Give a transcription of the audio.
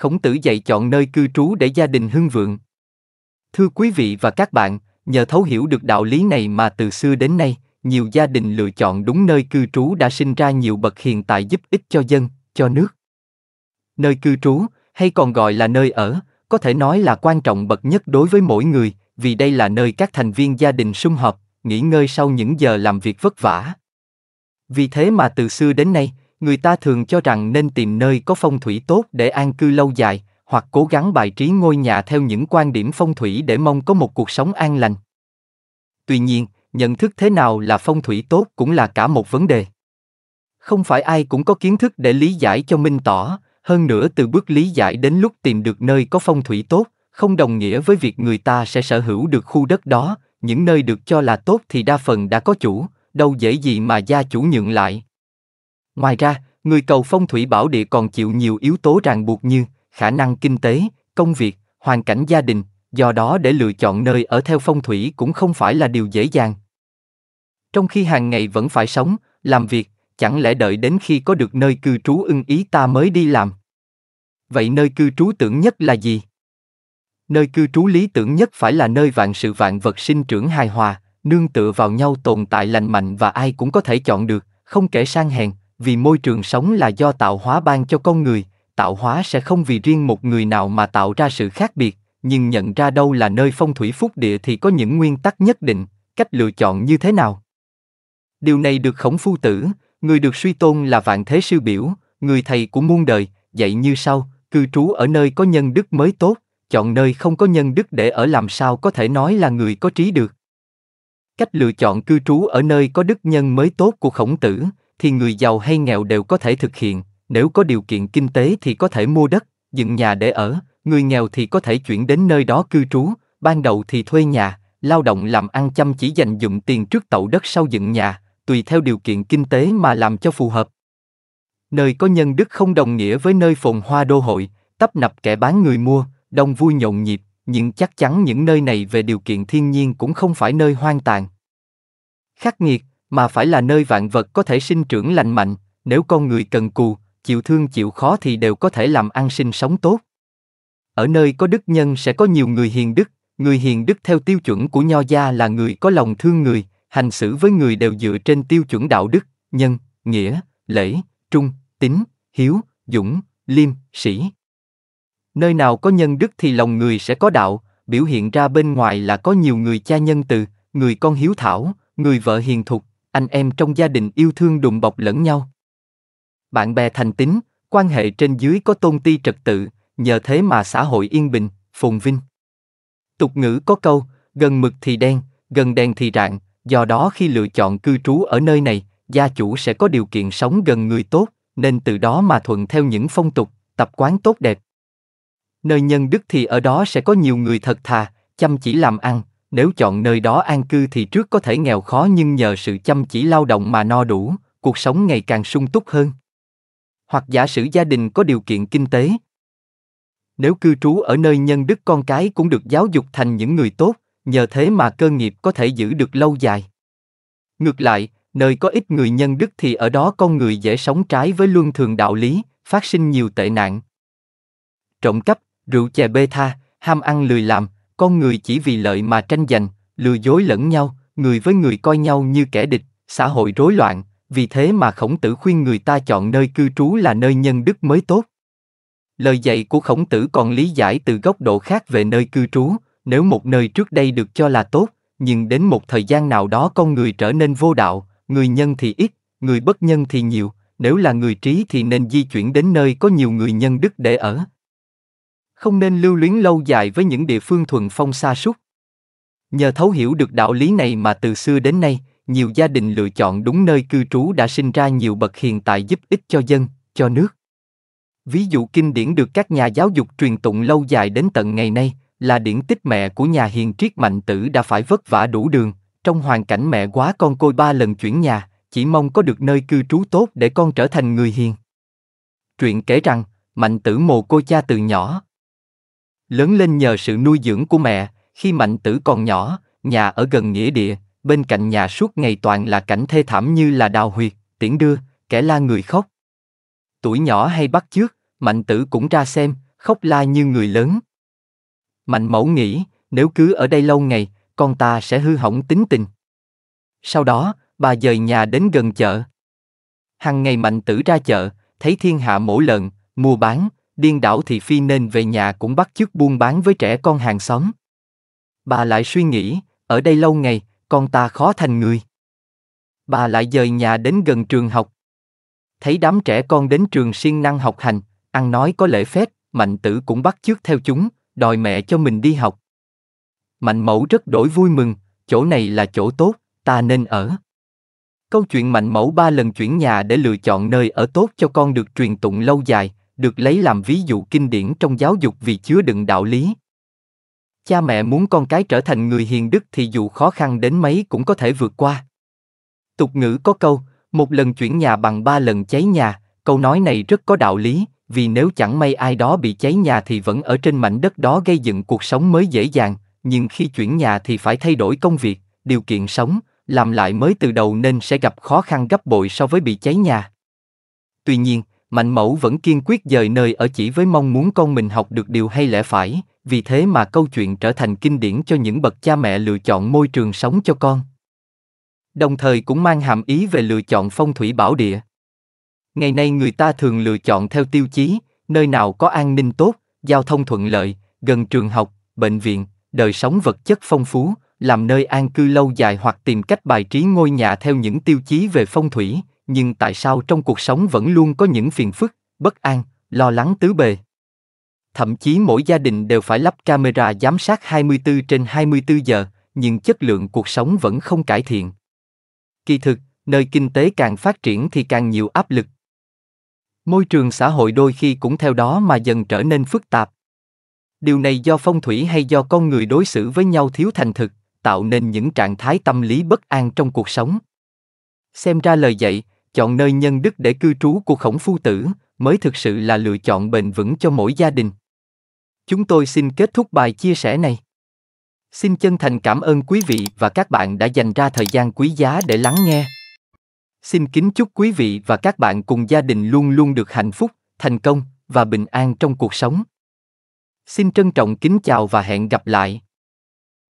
Khổng Tử dạy chọn nơi cư trú để gia đình hưng vượng. Thưa quý vị và các bạn, nhờ thấu hiểu được đạo lý này mà từ xưa đến nay, nhiều gia đình lựa chọn đúng nơi cư trú đã sinh ra nhiều bậc hiện tại giúp ích cho dân, cho nước. Nơi cư trú, hay còn gọi là nơi ở, có thể nói là quan trọng bậc nhất đối với mỗi người, vì đây là nơi các thành viên gia đình sum họp, nghỉ ngơi sau những giờ làm việc vất vả. Vì thế mà từ xưa đến nay, người ta thường cho rằng nên tìm nơi có phong thủy tốt để an cư lâu dài, hoặc cố gắng bài trí ngôi nhà theo những quan điểm phong thủy để mong có một cuộc sống an lành. Tuy nhiên, nhận thức thế nào là phong thủy tốt cũng là cả một vấn đề. Không phải ai cũng có kiến thức để lý giải cho minh tỏ, hơn nữa từ bước lý giải đến lúc tìm được nơi có phong thủy tốt, không đồng nghĩa với việc người ta sẽ sở hữu được khu đất đó, những nơi được cho là tốt thì đa phần đã có chủ, đâu dễ gì mà gia chủ nhượng lại, Ngoài ra, người cầu phong thủy bảo địa còn chịu nhiều yếu tố ràng buộc như khả năng kinh tế, công việc, hoàn cảnh gia đình, do đó để lựa chọn nơi ở theo phong thủy cũng không phải là điều dễ dàng. Trong khi hàng ngày vẫn phải sống, làm việc, chẳng lẽ đợi đến khi có được nơi cư trú ưng ý ta mới đi làm? Vậy nơi cư trú tưởng nhất là gì? Nơi cư trú lý tưởng nhất phải là nơi vạn sự vạn vật sinh trưởng hài hòa, nương tựa vào nhau tồn tại lành mạnh và ai cũng có thể chọn được, không kể sang hèn, vì môi trường sống là do tạo hóa ban cho con người tạo hóa sẽ không vì riêng một người nào mà tạo ra sự khác biệt nhưng nhận ra đâu là nơi phong thủy phúc địa thì có những nguyên tắc nhất định cách lựa chọn như thế nào điều này được khổng phu tử người được suy tôn là vạn thế sư biểu người thầy của muôn đời dạy như sau cư trú ở nơi có nhân đức mới tốt chọn nơi không có nhân đức để ở làm sao có thể nói là người có trí được cách lựa chọn cư trú ở nơi có đức nhân mới tốt của khổng tử thì người giàu hay nghèo đều có thể thực hiện, nếu có điều kiện kinh tế thì có thể mua đất, dựng nhà để ở, người nghèo thì có thể chuyển đến nơi đó cư trú, ban đầu thì thuê nhà, lao động làm ăn chăm chỉ dành dụng tiền trước tậu đất sau dựng nhà, tùy theo điều kiện kinh tế mà làm cho phù hợp. Nơi có nhân đức không đồng nghĩa với nơi phồn hoa đô hội, tấp nập kẻ bán người mua, đông vui nhộn nhịp, nhưng chắc chắn những nơi này về điều kiện thiên nhiên cũng không phải nơi hoang tàn. Khắc nghiệt, mà phải là nơi vạn vật có thể sinh trưởng lành mạnh, nếu con người cần cù, chịu thương chịu khó thì đều có thể làm ăn sinh sống tốt. Ở nơi có đức nhân sẽ có nhiều người hiền đức, người hiền đức theo tiêu chuẩn của Nho gia là người có lòng thương người, hành xử với người đều dựa trên tiêu chuẩn đạo đức, nhân, nghĩa, lễ, trung, tín, hiếu, dũng, liêm, sĩ. Nơi nào có nhân đức thì lòng người sẽ có đạo, biểu hiện ra bên ngoài là có nhiều người cha nhân từ, người con hiếu thảo, người vợ hiền thục, anh em trong gia đình yêu thương đùm bọc lẫn nhau. Bạn bè thành tín, quan hệ trên dưới có tôn ti trật tự, nhờ thế mà xã hội yên bình, phồn vinh. Tục ngữ có câu, gần mực thì đen, gần đèn thì rạng, do đó khi lựa chọn cư trú ở nơi này, gia chủ sẽ có điều kiện sống gần người tốt, nên từ đó mà thuận theo những phong tục, tập quán tốt đẹp. Nơi nhân đức thì ở đó sẽ có nhiều người thật thà, chăm chỉ làm ăn, nếu chọn nơi đó an cư thì trước có thể nghèo khó nhưng nhờ sự chăm chỉ lao động mà no đủ, cuộc sống ngày càng sung túc hơn. Hoặc giả sử gia đình có điều kiện kinh tế. Nếu cư trú ở nơi nhân đức con cái cũng được giáo dục thành những người tốt, nhờ thế mà cơ nghiệp có thể giữ được lâu dài. Ngược lại, nơi có ít người nhân đức thì ở đó con người dễ sống trái với luân thường đạo lý, phát sinh nhiều tệ nạn. Trộm cắp, rượu chè bê tha, ham ăn lười làm, con người chỉ vì lợi mà tranh giành lừa dối lẫn nhau người với người coi nhau như kẻ địch xã hội rối loạn vì thế mà khổng tử khuyên người ta chọn nơi cư trú là nơi nhân đức mới tốt lời dạy của khổng tử còn lý giải từ góc độ khác về nơi cư trú nếu một nơi trước đây được cho là tốt nhưng đến một thời gian nào đó con người trở nên vô đạo người nhân thì ít người bất nhân thì nhiều nếu là người trí thì nên di chuyển đến nơi có nhiều người nhân đức để ở không nên lưu luyến lâu dài với những địa phương thuần phong xa suốt. Nhờ thấu hiểu được đạo lý này mà từ xưa đến nay, nhiều gia đình lựa chọn đúng nơi cư trú đã sinh ra nhiều bậc hiền tài giúp ích cho dân, cho nước. Ví dụ kinh điển được các nhà giáo dục truyền tụng lâu dài đến tận ngày nay là điển tích mẹ của nhà hiền triết mạnh tử đã phải vất vả đủ đường, trong hoàn cảnh mẹ quá con côi ba lần chuyển nhà, chỉ mong có được nơi cư trú tốt để con trở thành người hiền. Truyện kể rằng, mạnh tử mồ côi cha từ nhỏ, Lớn lên nhờ sự nuôi dưỡng của mẹ, khi Mạnh Tử còn nhỏ, nhà ở gần nghĩa địa, bên cạnh nhà suốt ngày toàn là cảnh thê thảm như là đào huyệt, tiễn đưa, kẻ la người khóc. Tuổi nhỏ hay bắt chước, Mạnh Tử cũng ra xem, khóc la như người lớn. Mạnh Mẫu nghĩ, nếu cứ ở đây lâu ngày, con ta sẽ hư hỏng tính tình. Sau đó, bà dời nhà đến gần chợ. Hằng ngày Mạnh Tử ra chợ, thấy thiên hạ mổ lợn, mua bán, điên đảo thì phi nên về nhà cũng bắt chước buôn bán với trẻ con hàng xóm. Bà lại suy nghĩ, ở đây lâu ngày, con ta khó thành người. Bà lại dời nhà đến gần trường học. Thấy đám trẻ con đến trường siêng năng học hành, ăn nói có lễ phép, mạnh tử cũng bắt chước theo chúng, đòi mẹ cho mình đi học. Mạnh mẫu rất đổi vui mừng, chỗ này là chỗ tốt, ta nên ở. Câu chuyện mạnh mẫu ba lần chuyển nhà để lựa chọn nơi ở tốt cho con được truyền tụng lâu dài, được lấy làm ví dụ kinh điển trong giáo dục vì chứa đựng đạo lý cha mẹ muốn con cái trở thành người hiền đức thì dù khó khăn đến mấy cũng có thể vượt qua tục ngữ có câu một lần chuyển nhà bằng ba lần cháy nhà câu nói này rất có đạo lý vì nếu chẳng may ai đó bị cháy nhà thì vẫn ở trên mảnh đất đó gây dựng cuộc sống mới dễ dàng nhưng khi chuyển nhà thì phải thay đổi công việc điều kiện sống làm lại mới từ đầu nên sẽ gặp khó khăn gấp bội so với bị cháy nhà tuy nhiên mạnh mẫu vẫn kiên quyết dời nơi ở chỉ với mong muốn con mình học được điều hay lẽ phải vì thế mà câu chuyện trở thành kinh điển cho những bậc cha mẹ lựa chọn môi trường sống cho con đồng thời cũng mang hàm ý về lựa chọn phong thủy bảo địa ngày nay người ta thường lựa chọn theo tiêu chí nơi nào có an ninh tốt giao thông thuận lợi gần trường học bệnh viện đời sống vật chất phong phú làm nơi an cư lâu dài hoặc tìm cách bài trí ngôi nhà theo những tiêu chí về phong thủy nhưng tại sao trong cuộc sống vẫn luôn có những phiền phức bất an lo lắng tứ bề thậm chí mỗi gia đình đều phải lắp camera giám sát 24 trên 24 giờ, nhưng chất lượng cuộc sống vẫn không cải thiện. Kỳ thực, nơi kinh tế càng phát triển thì càng nhiều áp lực. Môi trường xã hội đôi khi cũng theo đó mà dần trở nên phức tạp. Điều này do phong thủy hay do con người đối xử với nhau thiếu thành thực, tạo nên những trạng thái tâm lý bất an trong cuộc sống. Xem ra lời dạy, chọn nơi nhân đức để cư trú của khổng phu tử mới thực sự là lựa chọn bền vững cho mỗi gia đình chúng tôi xin kết thúc bài chia sẻ này xin chân thành cảm ơn quý vị và các bạn đã dành ra thời gian quý giá để lắng nghe xin kính chúc quý vị và các bạn cùng gia đình luôn luôn được hạnh phúc thành công và bình an trong cuộc sống xin trân trọng kính chào và hẹn gặp lại